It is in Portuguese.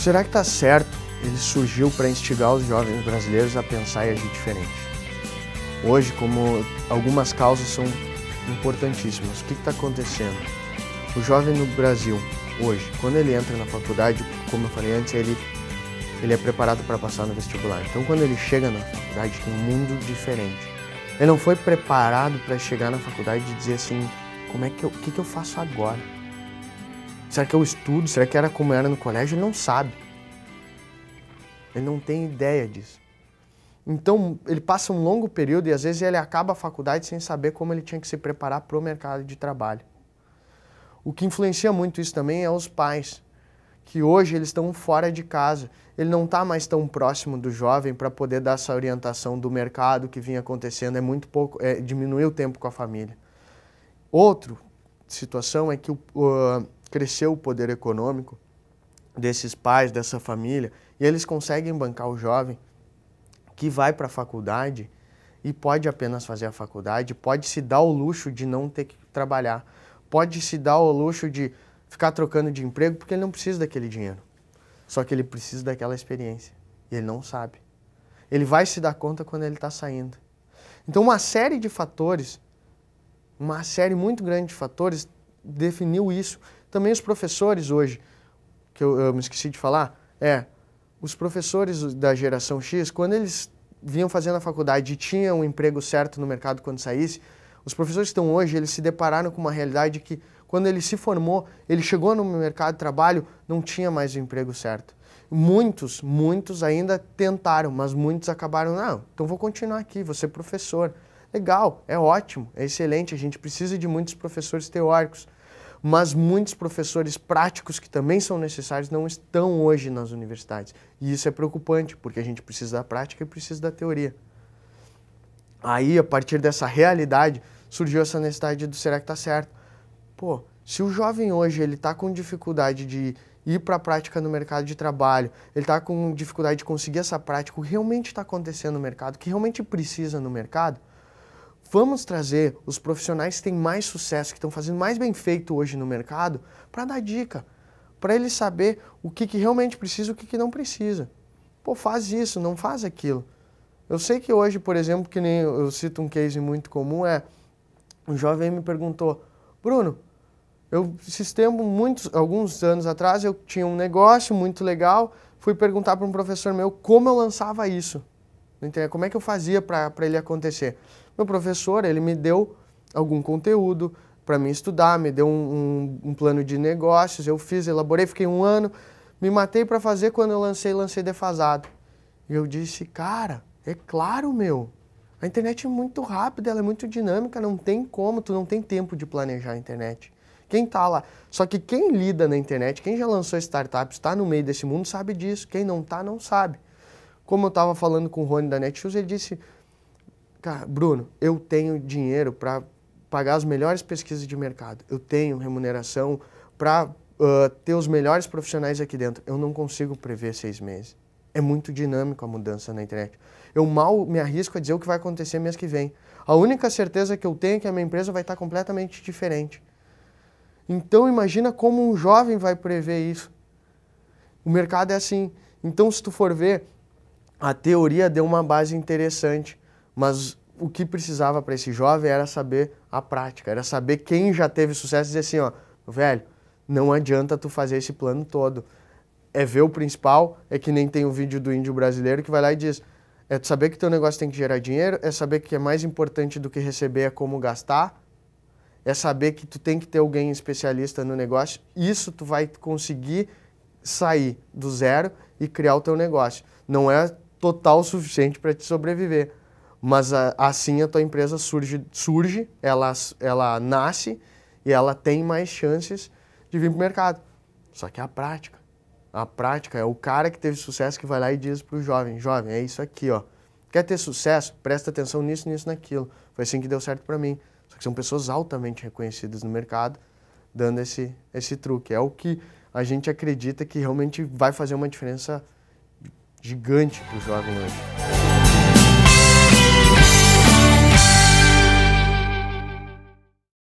Será que está certo? Ele surgiu para instigar os jovens brasileiros a pensar e agir diferente. Hoje, como algumas causas são importantíssimas, o que está acontecendo? O jovem no Brasil, hoje, quando ele entra na faculdade, como eu falei antes, ele, ele é preparado para passar no vestibular. Então, quando ele chega na faculdade, tem um mundo diferente. Ele não foi preparado para chegar na faculdade e dizer assim, como é que eu, o que, que eu faço agora? Será que é o estudo? Será que era como era no colégio? Ele não sabe. Ele não tem ideia disso. Então, ele passa um longo período e às vezes ele acaba a faculdade sem saber como ele tinha que se preparar para o mercado de trabalho. O que influencia muito isso também é os pais, que hoje eles estão fora de casa. Ele não está mais tão próximo do jovem para poder dar essa orientação do mercado que vinha acontecendo, é muito pouco, é, diminuiu o tempo com a família. Outra situação é que o, uh, cresceu o poder econômico desses pais, dessa família, e eles conseguem bancar o jovem que vai para a faculdade e pode apenas fazer a faculdade, pode se dar o luxo de não ter que trabalhar, pode se dar o luxo de ficar trocando de emprego porque ele não precisa daquele dinheiro. Só que ele precisa daquela experiência e ele não sabe. Ele vai se dar conta quando ele está saindo. Então, uma série de fatores, uma série muito grande de fatores definiu isso também os professores hoje, que eu, eu me esqueci de falar, é os professores da geração X, quando eles vinham fazendo a faculdade e tinham um emprego certo no mercado quando saísse, os professores que estão hoje, eles se depararam com uma realidade que, quando ele se formou, ele chegou no mercado de trabalho, não tinha mais o emprego certo. Muitos, muitos ainda tentaram, mas muitos acabaram, não, então vou continuar aqui, vou ser professor. Legal, é ótimo, é excelente, a gente precisa de muitos professores teóricos mas muitos professores práticos que também são necessários não estão hoje nas universidades. E isso é preocupante, porque a gente precisa da prática e precisa da teoria. Aí, a partir dessa realidade, surgiu essa necessidade do será que está certo? Pô, se o jovem hoje ele está com dificuldade de ir para a prática no mercado de trabalho, ele está com dificuldade de conseguir essa prática, o que realmente está acontecendo no mercado, o que realmente precisa no mercado, Vamos trazer os profissionais que têm mais sucesso, que estão fazendo mais bem feito hoje no mercado, para dar dica, para ele saber o que, que realmente precisa e o que, que não precisa. Pô, faz isso, não faz aquilo. Eu sei que hoje, por exemplo, que nem eu cito um case muito comum, é um jovem me perguntou, Bruno, eu sistemo muitos, alguns anos atrás eu tinha um negócio muito legal, fui perguntar para um professor meu como eu lançava isso. Entendeu? Como é que eu fazia para ele acontecer? Meu professor, ele me deu algum conteúdo para mim estudar, me deu um, um, um, plano de negócios, eu fiz, elaborei, fiquei um ano, me matei para fazer, quando eu lancei, lancei defasado. E eu disse, cara, é claro, meu, a internet é muito rápida, ela é muito dinâmica, não tem como, tu não tem tempo de planejar a internet. Quem está lá, só que quem lida na internet, quem já lançou startups está no meio desse mundo, sabe disso, quem não está, não sabe. Como eu estava falando com o Rony da Netshoes, ele disse, Cara, Bruno, eu tenho dinheiro para pagar as melhores pesquisas de mercado, eu tenho remuneração para uh, ter os melhores profissionais aqui dentro. Eu não consigo prever seis meses. É muito dinâmico a mudança na internet. Eu mal me arrisco a dizer o que vai acontecer mês que vem. A única certeza que eu tenho é que a minha empresa vai estar completamente diferente. Então imagina como um jovem vai prever isso. O mercado é assim. Então se tu for ver, a teoria deu uma base interessante, mas o que precisava para esse jovem era saber a prática, era saber quem já teve sucesso e dizer assim, ó, velho, não adianta tu fazer esse plano todo. É ver o principal, é que nem tem o um vídeo do índio brasileiro que vai lá e diz, é saber que teu negócio tem que gerar dinheiro, é saber que é mais importante do que receber é como gastar, é saber que tu tem que ter alguém especialista no negócio. Isso tu vai conseguir sair do zero e criar o teu negócio. Não é total o suficiente para te sobreviver, mas a, ah, assim a tua empresa surge, surge ela, ela nasce e ela tem mais chances de vir para o mercado. Só que é a prática. A prática é o cara que teve sucesso que vai lá e diz para o jovem, jovem, é isso aqui, ó. Quer ter sucesso? Presta atenção nisso, nisso, naquilo. Foi assim que deu certo para mim. Só que são pessoas altamente reconhecidas no mercado dando esse, esse truque. É o que a gente acredita que realmente vai fazer uma diferença gigante para o jovem hoje.